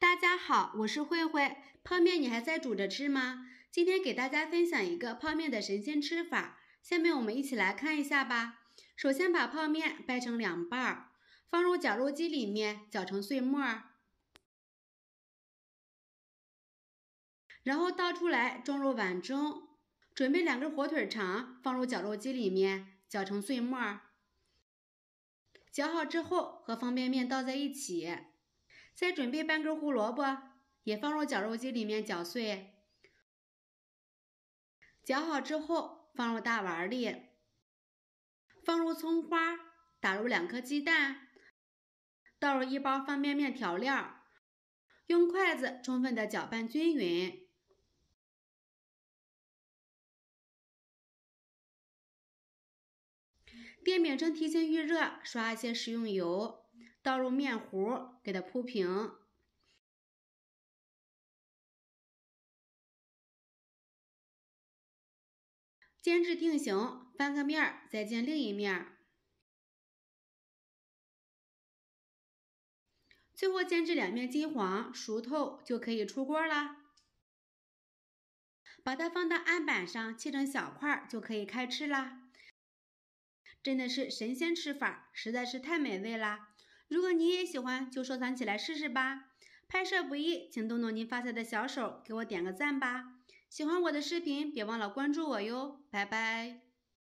大家好，我是慧慧。泡面你还在煮着吃吗？今天给大家分享一个泡面的神仙吃法，下面我们一起来看一下吧。首先把泡面掰成两半儿，放入绞肉机里面搅成碎末儿，然后倒出来装入碗中。准备两根火腿肠，放入绞肉机里面搅成碎末儿，搅好之后和方便面倒在一起。再准备半根胡萝卜，也放入绞肉机里面绞碎。绞好之后放入大碗里，放入葱花，打入两颗鸡蛋，倒入一包方便面调料，用筷子充分的搅拌均匀。电饼铛提前预热，刷一些食用油。倒入面糊，给它铺平，煎至定型，翻个面儿，再煎另一面儿，最后煎至两面金黄、熟透，就可以出锅啦。把它放到案板上切成小块，就可以开吃啦。真的是神仙吃法，实在是太美味啦！如果你也喜欢，就收藏起来试试吧。拍摄不易，请动动您发财的小手，给我点个赞吧。喜欢我的视频，别忘了关注我哟。拜拜。